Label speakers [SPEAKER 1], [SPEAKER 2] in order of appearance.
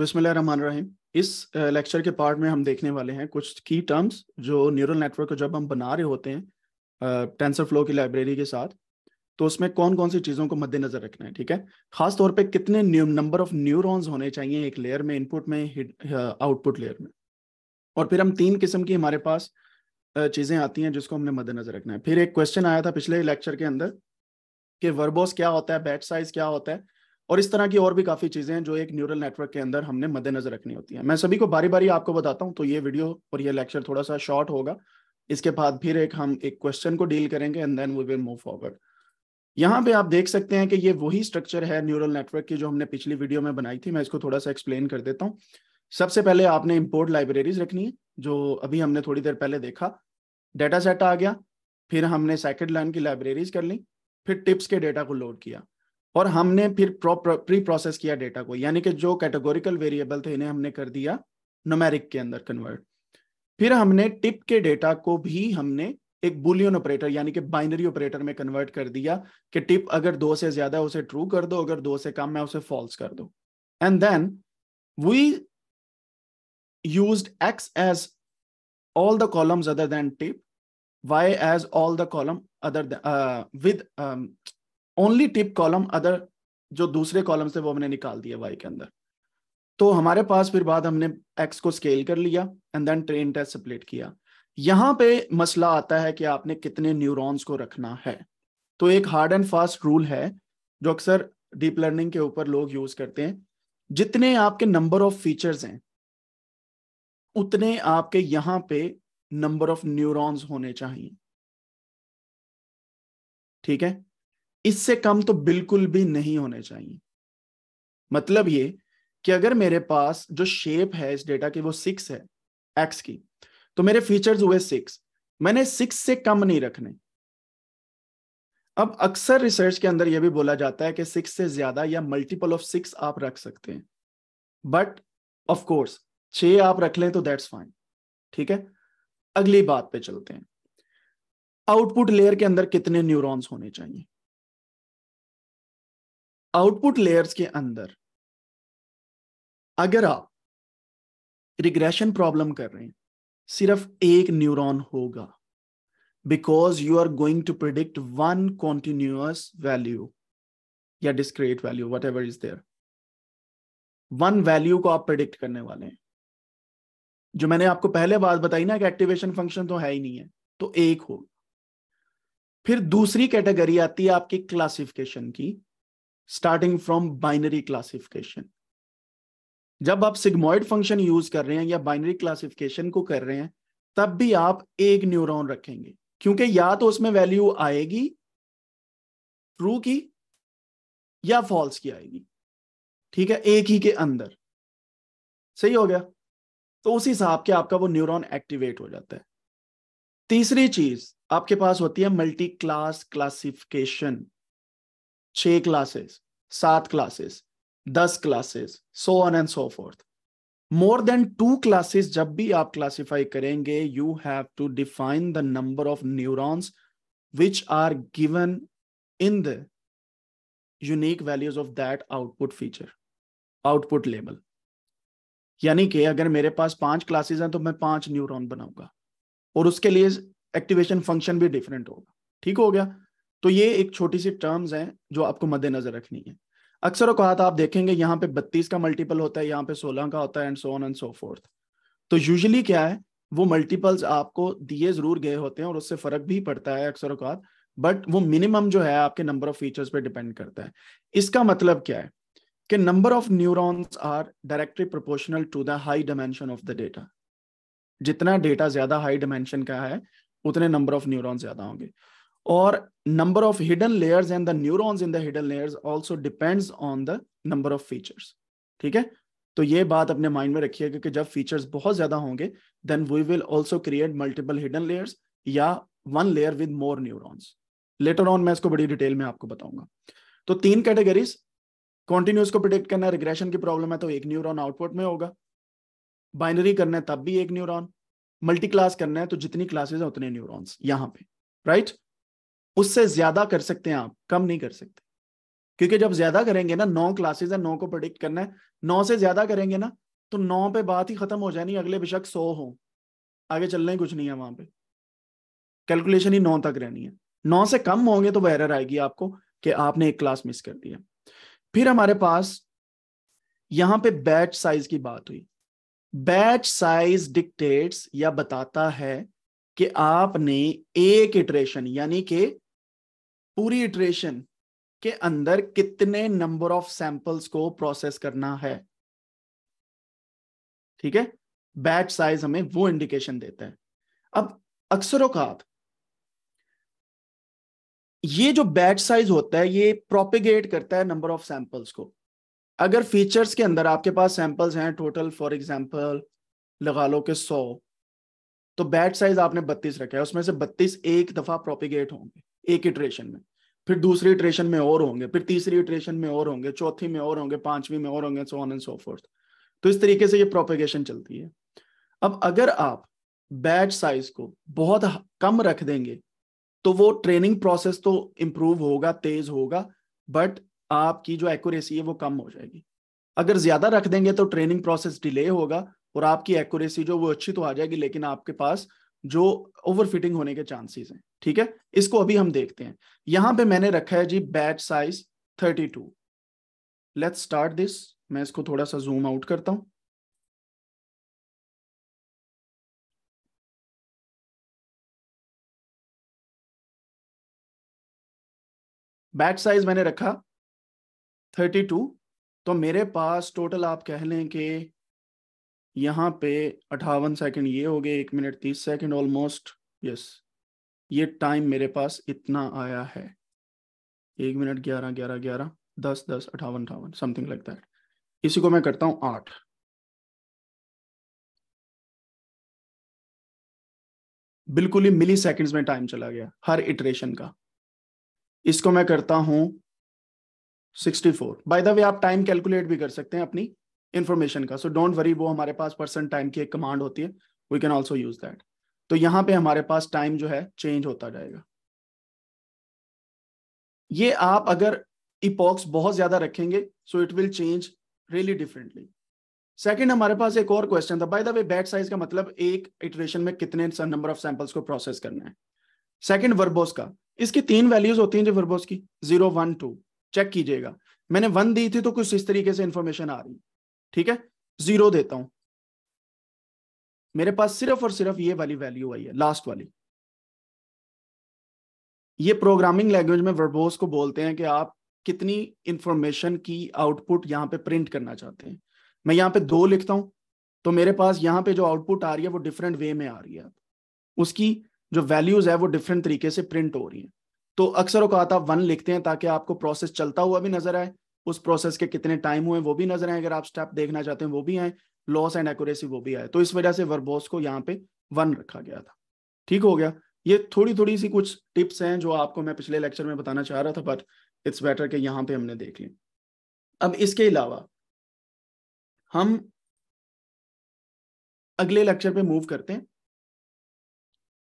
[SPEAKER 1] बिस्मिल्लाहिर्रहमानिर्रहीम इस लेक्चर के पार्ट में हम देखने वाले हैं कुछ की टर्म्स जो न्यूरल नेटवर्क को जब हम बना रहे होते हैं टेंसर फ्लो की लाइब्रेरी के साथ तो उसमें कौन कौन सी चीज़ों को मद्देनजर रखना है ठीक है खास तौर पे कितने नंबर ऑफ न्यूरॉन्स होने चाहिए एक लेयर में इनपुट में आउटपुट लेयर में और फिर हम तीन किस्म की हमारे पास चीज़ें आती हैं जिसको हमने मद्देनजर रखना है फिर एक क्वेश्चन आया था पिछले लेक्चर के अंदर कि वर्बोस क्या होता है बैच साइज क्या होता है और इस तरह की और भी काफ़ी चीज़ें हैं जो एक न्यूरल नेटवर्क के अंदर हमने मद्देनजर रखनी होती है मैं सभी को बारी बारी आपको बताता हूँ तो ये वीडियो और ये लेक्चर थोड़ा सा शॉर्ट होगा इसके बाद फिर एक हम एक क्वेश्चन को डील करेंगे and then we will move forward यहाँ पे आप देख सकते हैं कि ये वही स्ट्रक्चर है न्यूरल नेटवर्क की जो हमने पिछली वीडियो में बनाई थी मैं इसको थोड़ा सा एक्सप्लेन कर देता हूँ सबसे पहले आपने इम्पोर्ट लाइब्रेरीज रखनी है जो अभी हमने थोड़ी देर पहले देखा डेटा सेट आ गया फिर हमने सेकेंड लाइन की लाइब्रेरीज कर ली फिर टिप्स के डेटा को लोड किया और हमने फिर प्री प्रोसेस किया डेटा को यानी कि जो कैटेगोरिकल वेरिएबल थे इन्हें हमने कर दिया नोमेरिक के अंदर कन्वर्ट फिर हमने टिप के डेटा को भी हमने एक बुलियन ऑपरेटर यानी कि बाइनरी ऑपरेटर में कन्वर्ट कर दिया कि टिप अगर दो से ज्यादा उसे ट्रू कर दो अगर दो से कम है उसे फॉल्स कर दो and then we use X as all the columns other than tip Y as all the column other with only tip column other जो दूसरे कॉलम से वो हमने निकाल दिया वाई के अंदर तो हमारे पास फिर बाद हमने एक्स को स्केल कर लिया and then train test split किया यहां पे मसला आता है कि आपने कितने न्यूरॉन्स को रखना है तो एक हार्ड एंड फास्ट रूल है जो अक्सर डीप लर्निंग के ऊपर लोग यूज करते हैं जितने आपके नंबर ऑफ फीचर्स हैं उतने आपके यहां पे नंबर ऑफ न्यूरॉन्स होने चाहिए ठीक है इससे कम तो बिल्कुल भी नहीं होने चाहिए मतलब ये कि अगर मेरे पास जो शेप है इस डेटा की वो सिक्स है एक्स की तो मेरे फीचर्स हुए सिक्स मैंने सिक्स से कम नहीं रखने अब अक्सर रिसर्च के अंदर यह भी बोला जाता है कि सिक्स से ज्यादा या मल्टीपल ऑफ सिक्स आप रख सकते हैं बट ऑफ कोर्स आप रख लें तो दैट्स फाइन ठीक है अगली बात पे चलते हैं आउटपुट लेयर के अंदर कितने न्यूरॉन्स होने चाहिए आउटपुट लेयर्स के अंदर अगर आप रिग्रेशन प्रॉब्लम कर रहे हैं सिर्फ एक न्यूरॉन होगा because you are going to predict one continuous value या discrete value whatever is there one value को आप प्रिडिक्ट करने वाले हैं जो मैंने आपको पहले बात बताई ना कि एक्टिवेशन फंक्शन तो है ही नहीं है तो एक हो फिर दूसरी कैटेगरी आती है आपकी क्लासिफिकेशन की स्टार्टिंग फ्रॉम बाइनरी क्लासिफिकेशन जब आप सिग्मोइड फंक्शन यूज कर रहे हैं या बाइनरी क्लासिफिकेशन को कर रहे हैं तब भी आप एक न्यूरॉन रखेंगे क्योंकि या तो उसमें वैल्यू आएगी ट्रू की या फॉल्स की आएगी ठीक है एक ही के अंदर सही हो गया तो उस हिसाब के आपका वो न्यूरॉन एक्टिवेट हो जाता है तीसरी चीज आपके पास होती है मल्टी क्लास क्लासिफिकेशन छ क्लासेस सात क्लासेस दस classes so on and so forth more than two classes जब भी आप क्लासिफाई करेंगे you have to define the number of neurons which are given in the unique values of that output feature output label यानी कि अगर मेरे पास पांच classes हैं तो मैं पांच न्यूरॉन बनाऊंगा और उसके लिए एक्टिवेशन फंक्शन भी डिफरेंट होगा ठीक हो गया तो ये एक छोटी सी टर्म्स हैं जो आपको मद्देनजर रखनी है अक्सर अकात आप देखेंगे यहाँ पे बत्तीस का मल्टीपल होता है यहाँ पे सोलह का होता है and so on and so forth तो यूजली क्या है वो मल्टीपल्स आपको दिए जरूर गए होते हैं और उससे फर्क भी पड़ता है अक्सर अकात बट वो मिनिमम जो है आपके नंबर ऑफ फीचर्स पे डिपेंड करता है इसका मतलब क्या है कि number of neurons are directly proportional to the high dimension of the data जितना डेटा ज्यादा हाई डायमेंशन का है उतने नंबर ऑफ न्यूरॉन्स ज्यादा होंगे और number of hidden layers and the neurons in the hidden layers also depends on the number of features ठीक है तो ये बात अपने माइंड में रखिए कि जब फीचर्स बहुत ज्यादा होंगे then we will also create multiple hidden layers या one layer with more neurons later on मैं इसको बड़ी डिटेल में आपको बताऊंगा तो तीन कैटेगरीज कॉन्टिन्यूस को प्रिडिक्ट करना रिग्रेशन की प्रॉब्लम है तो एक न्यूरॉन आउटपुट में होगा बाइनरी करना है तब भी एक न्यूरॉन मल्टी क्लास करना है तो जितनी क्लासेस है उतने न्यूरॉन्स यहाँ पे राइट right? उससे ज्यादा कर सकते हैं आप कम नहीं कर सकते क्योंकि जब ज्यादा करेंगे ना नौ क्लासेस है नौ को प्रोडिक्ट करना है नौ से ज्यादा करेंगे ना तो नौ पे बात ही खत्म हो जानी अगले बेशक सौ हो आगे चलना ही कुछ नहीं है वहां पे कैलकुलेशन ही नौ तक रहनी है नौ से कम होंगे तो वह एरर आएगी आपको कि आपने एक क्लास मिस कर दिया फिर हमारे पास यहां पे बैच साइज की बात हुई बैच साइज डिक्टेट्स या बताता है कि आपने एक इटरेशन यानी कि पूरी इटरेशन के अंदर कितने नंबर ऑफ सैंपल्स को प्रोसेस करना है ठीक है बैच साइज हमें वो इंडिकेशन देता है अब अक्सरों ये जो बैच साइज होता है ये प्रोपिगेट करता है नंबर ऑफ सैंपल्स को अगर फीचर्स के अंदर आपके पास सैंपल्स हैं टोटल फॉर एग्जांपल लगा लो के सौ तो बैच साइज आपने बत्तीस रखा है उसमें से बत्तीस एक दफा प्रोपिगेट होंगे एक इटरेशन में फिर दूसरे इटरेशन में और होंगे फिर तीसरी इटरेशन में और होंगे चौथी में और होंगे पांचवी में और होंगे so on and so forth तो इस तरीके से ये प्रोपेगेशन चलती है अब अगर आप बैच साइज को बहुत कम रख देंगे तो वो ट्रेनिंग प्रोसेस तो इम्प्रूव होगा तेज होगा बट आपकी जो एक्यूरेसी है वो कम हो जाएगी अगर ज्यादा रख देंगे तो ट्रेनिंग प्रोसेस डिले होगा और आपकी एक्यूरेसी जो वो अच्छी तो आ जाएगी लेकिन आपके पास जो ओवरफिटिंग होने के चांसेस हैं ठीक है इसको अभी हम देखते हैं यहां पे मैंने रखा है जी batch size 32 let start this मैं इसको थोड़ा सा जूम आउट करता हूं बैच साइज मैंने रखा 32 तो मेरे पास टोटल आप कह लें कि यहां पे अठावन सेकंड ये हो गए एक मिनट तीस सेकंड ऑलमोस्ट यस ये टाइम मेरे पास इतना आया है एक मिनट ग्यारह ग्यारह ग्यारह दस दस अठावन अठावन समथिंग लाइक दैट इसी को मैं करता हूं आठ बिल्कुल ही मिली सेकेंड में टाइम चला गया हर इटरेशन का इसको मैं करता हूं sixty four by the way आप टाइम कैलकुलेट भी कर सकते हैं अपनी इन्फॉर्मेशन का सो डोंट वरी वो हमारे पास पर्सन टाइम की एक कमांड होती है we can also use that तो यहां पे हमारे पास टाइम जो है चेंज होता जाएगा ये आप अगर इपॉक्स बहुत ज्यादा रखेंगे so it will change really differently second हमारे पास एक और क्वेश्चन था by the way batch size का मतलब एक इटरेशन में कितने नंबर ऑफ सैंपल्स को प्रोसेस करना है सेकंड वर्बोस का इसकी तीन वैल्यूज होती हैं जो वर्बोस की जीरो वन टू चेक कीजिएगा मैंने वन दी थी तो कुछ इस तरीके से इंफॉर्मेशन आ रही ठीक है जीरो देता हूं मेरे पास सिर्फ और सिर्फ ये वाली वैल्यू आई है लास्ट वाली ये प्रोग्रामिंग लैंग्वेज में वर्बोस को बोलते हैं कि आप कितनी इंफॉर्मेशन की आउटपुट यहाँ पे प्रिंट करना चाहते हैं मैं यहाँ पे दो लिखता हूं तो मेरे पास यहाँ पे जो आउटपुट आ रही है वो डिफरेंट वे में आ रही है उसकी जो वैल्यूज है वो डिफरेंट तरीके से प्रिंट हो रही है तो अक्सर अवकात आप वन लिखते हैं ताकि आपको प्रोसेस चलता हुआ भी नजर आए उस प्रोसेस के कितने टाइम हुए वो भी नजर आए अगर आप स्टेप देखना चाहते हैं वो भी आए लॉस एंड एक्यूरेसी वो भी आया तो इस वजह से वर्बोस को यहाँ पे वन रखा गया था ठीक हो गया ये थोड़ी थोड़ी सी कुछ टिप्स हैं जो आपको मैं पिछले लेक्चर में बताना चाह रहा था बट इट्स बेटर कि यहाँ पे हमने देख ली अब इसके अलावा हम अगले लेक्चर पे मूव करते हैं